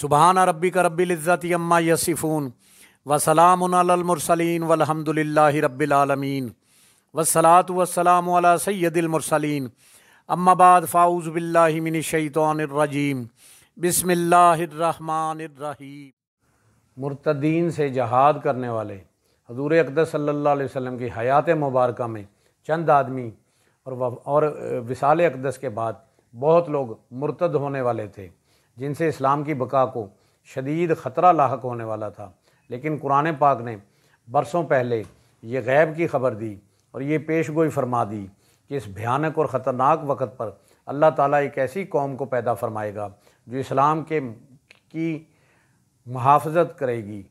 सुबहान रबी का रबीज़त अम्मा यसिफ़ून वसलामसलिन वलहमदिल्ला रबालमीन वसलात वसलाम सैदिलमरसलिन अम्माबाद फ़ाउज़ शैतरजीम बसमीम मुर्तदीन से जहाद करने वाले हजूर अकदर सल्ला वसम की हयात मुबारक में चंद आदमी और और विसाल अकदस के बाद बहुत लोग मुर्तद होने वाले थे जिनसे इस्लाम की बका को शदीद ख़तरा लाक होने वाला था लेकिन कुरान पाक ने बरसों पहले ये गैब की खबर दी और ये पेश गोई फरमा दी कि इस भयानक और ख़तरनाक वक़्त पर अल्लाह ताला एक ऐसी कौम को पैदा फरमाएगा जो इस्लाम के की महाफजत करेगी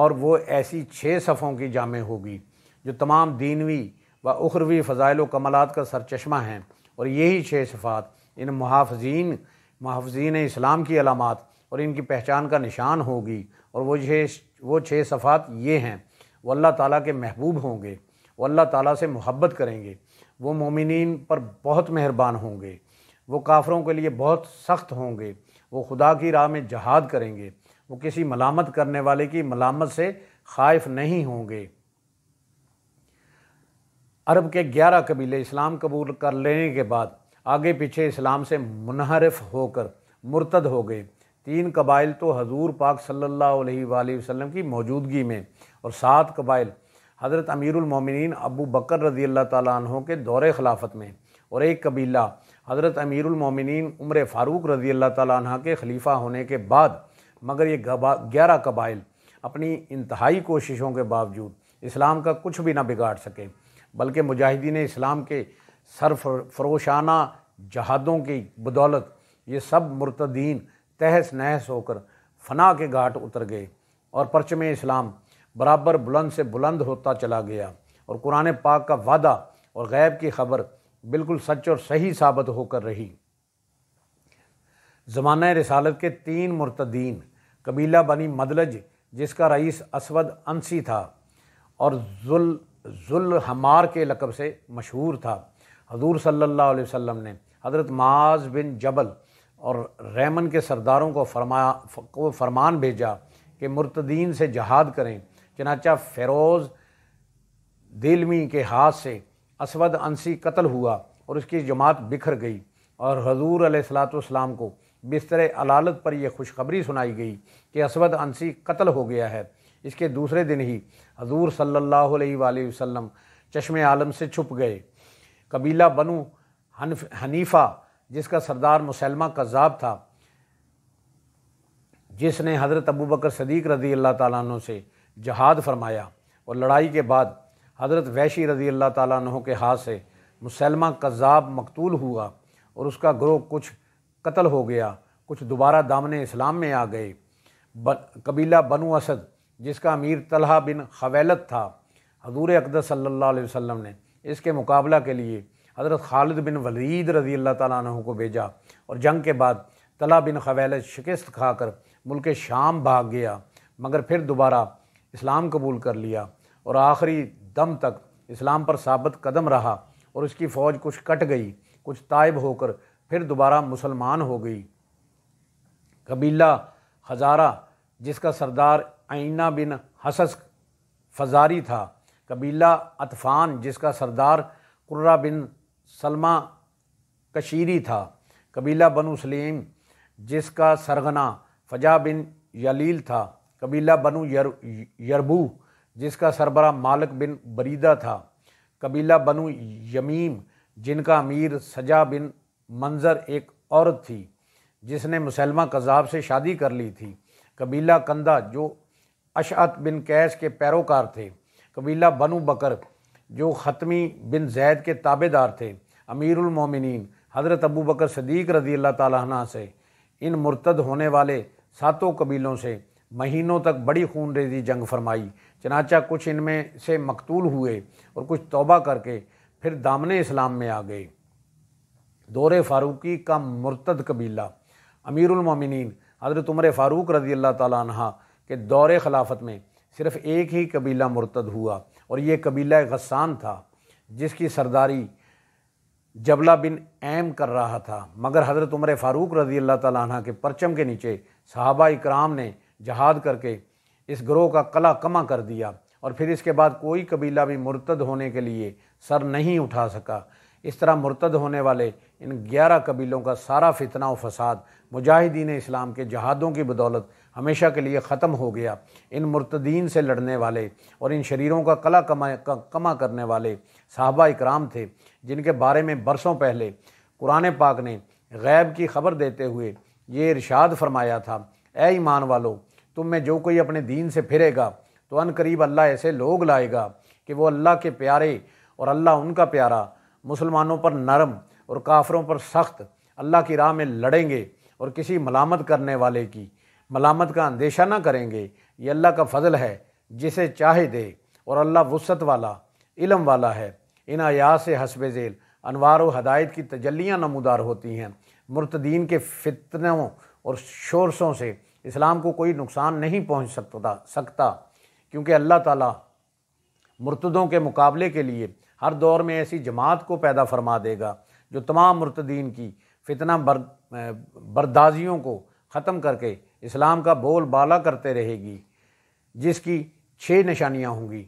और वो ऐसी छः सफ़ों की जामे होगी जो तमाम दीनवी व उखरवी फ़जाइल कमलात का सरचश्मा हैं और यही छः सफ़ात इन मुहाफ़ीन महफजीन इस्लाम की अलामत और इनकी पहचान का निशान होगी और वो ये वो छः सफ़ात ये हैं वो अल्लाह ताला के महबूब होंगे वो अल्लाह ताला से मोहब्बत करेंगे वो मोमिन पर बहुत मेहरबान होंगे वो काफ़रों के लिए बहुत सख्त होंगे वो खुदा की राह में जहाद करेंगे वो किसी मलामत करने वाले की मलामत से खाइफ नहीं होंगे अरब के ग्यारह कबीले इस्लाम कबूल कर लेने के बाद आगे पीछे इस्लाम से मुनहरफ होकर मुर्तद हो गए तीन कबाइल तो हजूर पाक सल्लल्लाहु अलैहि वसल्लम की मौजूदगी में और सात कबाइल हज़रत अमीरमिन अबू बकर रज़ी अल्लाह तहों के दौर खिलाफत में और एक कबीला हज़रत अमीरमिन उम्र फ़ारूक रज़ी अल्लाह तह के खलीफा होने के बाद मगर ये ग्यारह कबाइल अपनी इंतहाई कोशिशों के बावजूद इस्लाम का कुछ भी ना बिगाड़ सके बल्कि मुजाहिदीन इस्लाम के सर फरोशाना जहादों की बदौलत ये सब मुर्तदीन तहस नहस होकर फना के घाट उतर गए और परचम इस्लाम बराबर बुलंद से बुलंद होता चला गया और कुरान पाक का वादा और गैब की खबर बिल्कुल सच और सही साबित होकर रही ज़मान रसालत के तीन मुर्तदीन कबीला बनी मदलज जिसका रईस असवद अंसी था और जुल जुल हमार के लकब से मशहूर था हजूर सल्ला वसम ने हज़रत माज बिन जबल और रैमन के सरदारों को फरमाया को फरमान भेजा कि मुर्तदीन से जहाद करें चनाचा फ़रोज़ दिलमी के हाथ से असवद अंसी कत्ल हुआ और उसकी जमात बिखर गई और हजूर अलैहिस्सलाम को बिस्तर अलालत पर यह खुशखबरी सुनाई गई कि असवद अंसी कत्ल हो गया है इसके दूसरे दिन ही हजूर सल्ला वसम चश्मे चश्म आलम से छुप गए कबीला बनु हनीफा जिसका सरदार मुसलमा कज़ाब था जिसने हज़रत अबू बकर सदीक रज़ी अल्लाह तु से जहाद फरमाया और लड़ाई के बाद हज़रत वैशी रज़ी अल्लाह तु के हाथ से मुसलमा कज़ाब मकतूल हुआ और उसका ग्रोह कुछ कत्ल हो गया कुछ दोबारा दामन इस्लाम में आ गए ब, कबीला बनु असद जिसका अमीर तलहा बिन खवैलत था हजूर अकदस सल्लल्लाहु अलैहि वसल्लम ने इसके मुकाबला के लिए हज़रत खालिद बिन वलीद रज़ी अल्लाह तु को भेजा और जंग के बाद तला बिन खवैल शिकस्त खाकर मुल्क शाम भाग गया मगर फिर दोबारा इस्लाम कबूल कर लिया और आखिरी दम तक इस्लाम पर साबित कदम रहा और उसकी फ़ौज कुछ कट गई कुछ तायब होकर फिर दोबारा मुसलमान हो गई कबीला हज़ारा जिसका सरदार आइना बिन हसस फजारी था कबीला अतफान जिसका सरदार कुर्रा बिन सलमा कशीरी था कबीला बनु सलीम जिसका सरगना फजा बिन यलील था कबीला बनु यर यरबू जिसका सरबरा मालक बिन बरीदा था कबीला बनु यमीम जिनका अमीर सजा बिन मंजर एक औरत थी जिसने मुसलमा कज़ाब से शादी कर ली थी कबीला कंदा जो अशअत बिन कैस के पैरोकार थे कबीला बनु बकर जो ख़त्मी बिन जैद के ताबेदार थे अमीरमिन हज़रत अबू बकर सदीक रज़ी अल्लाह ताली से इन मुर्तद होने वाले सातों कबीलों से महीनों तक बड़ी खून रेजी जंग फरमाई चनाचा कुछ इनमें से मकतूल हुए और कुछ तोबा करके फिर दामन इस्लाम में आ गए दौरे फारूकी का मुर्तद कबीला अमीरमिन हज़रत उमर फ़ारूक रज़ी अल्लाह तह के दौरे खिलाफत में सिर्फ एक ही कबीला मुर्तद हुआ और ये कबीला गस्सान था जिसकी सरदारी जबला बिन एम कर रहा था मगर हज़रत उमर फ़ारूक रज़ी अल्लाह तह के परचम के नीचे साहबा इकराम ने जहाद करके इस ग्रोह का कला कमा कर दिया और फिर इसके बाद कोई कबीला भी मुर्तद होने के लिए सर नहीं उठा सका इस तरह मुर्तद होने वाले इन ग्यारह कबीलों का सारा फितना व फसाद मुजाहिदीन इस्लाम के जहादों की बदौलत हमेशा के लिए ख़त्म हो गया इन मुर्तदीन से लड़ने वाले और इन शरीरों का कला कमा कमा करने वाले साहबा इकराम थे जिनके बारे में बरसों पहले कुरान पाक ने गैब की खबर देते हुए ये इरशाद फरमाया था ए ईमान वालों तुम में जो कोई अपने दीन से फिरेगा तो अन करीब अल्लाह ऐसे लोग लाएगा कि वो अल्लाह के प्यारे और अल्लाह उनका प्यारा मुसलमानों पर नरम और काफरों पर सख्त अल्लाह की राह में लड़ेंगे और किसी मलामत करने वाले की मलामत का अंदेशा ना करेंगे ये अल्लाह का फजल है जिसे चाहे दे और अल्लाह वसत वाला इलम वाला है इन आयात से हसब झेल अनवार हदायत की तजलियाँ नमदार होती हैं मुर्तदीन के फितनों और शोरसों से इस्लाम को कोई नुकसान नहीं पहुँच सकता सकता क्योंकि अल्लाह ताली मुर्तदों के मुकाबले के लिए हर दौर में ऐसी जमात को पैदा फरमा देगा जो तमाम मुर्तदीन की फितना बर बर्दाजियों को ख़त्म करके इस्लाम का बोल बाला करते रहेगी जिसकी छः निशानियाँ होंगी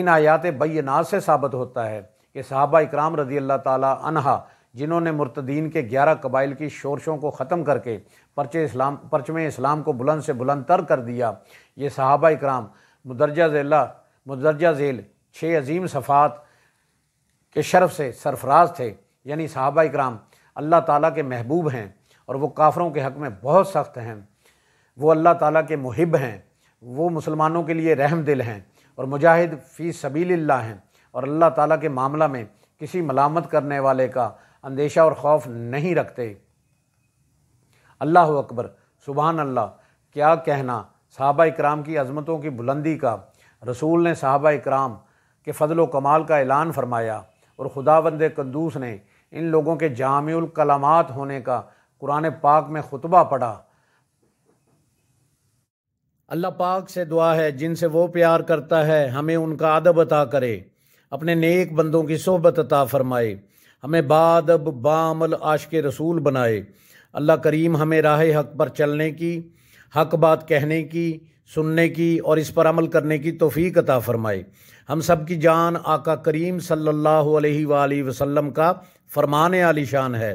इन आयात बैनाज से साबित होता है कि सहाबा इकराम रजी अल्लाह तहा जिन्होंने मुर्तदीन के ग्यारह कबाइल की शोरशों को ख़त्म करके परचे इस्लाम परचम इस्लाम को बुलंद से बुलंद तर कर दिया ये साहबा इकराम मुदरजा जिला मुदरजा झेल छः अजीम सफ़ात के शर्फ से सरफराज थे यानी सहाबा इकराम अल्लाह ताली के महबूब हैं और वो काफ़रों के हक़ में बहुत सख्त हैं वो अल्लाह ताला के मुहिब हैं वो मुसलमानों के लिए रहम दिल हैं और मुजाहिद फ़ी सबील हैं और अल्लाह ताला के मामला में किसी मलामत करने वाले का अंदेशा और खौफ नहीं रखते अल्लाह अकबर सुबहान अल्लाह क्या कहना साहबा इक्राम की अजमतों की बुलंदी का रसूल ने साहबा इक्राम के फ़जल कमाल का ऐलान फरमाया और खुदा बंद कंदूस ने इन लोगों के जामकलामात होने का कुरान पाक में खुतबा पढ़ा अल्लाह पाक से दुआ है जिनसे वो प्यार करता है हमें उनका अदब अता करे अपने नेक बंदों की सोहबत अता फरमाए हमें बादब बामल आश के रसूल बनाए अल्लाह करीम हमें राह हक पर चलने की हक बात कहने की सुनने की और इस पर अमल करने की तोफ़ी अता फरमाए हम सब की जान आका करीम सल्लल्लाहु अलैहि वसल्लम का फरमाने आलिशान है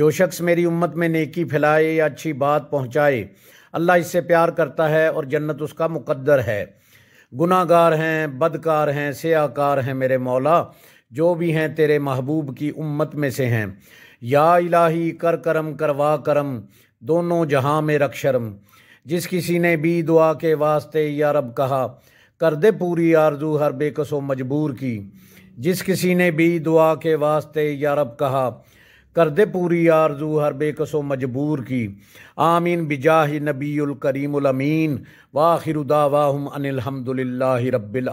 जो शख्स मेरी उम्मत में नेकी फैलाए या अच्छी बात पहुँचाए अल्लाह इससे प्यार करता है और जन्नत उसका मुकद्दर है गुनागार हैं बदकार हैं सयाकार हैं मेरे मौला जो भी हैं तेरे महबूब की उम्मत में से हैं या इलाही कर करम करवा करम दोनों जहाँ में रख शर्म जिस किसी ने भी दुआ के वास्ते या रब कहा कर दे पूरी आरजू हर बेकसो मजबूर की जिस किसी ने भी दुआ के वास्ते या रब कहा कर दे पूरी आरजू हर बेकसो मजबूर की आमीन बिजाह नबील करीमीन अमीन वाखिर दावाहम अनिलहमदिल्ला रब्बिल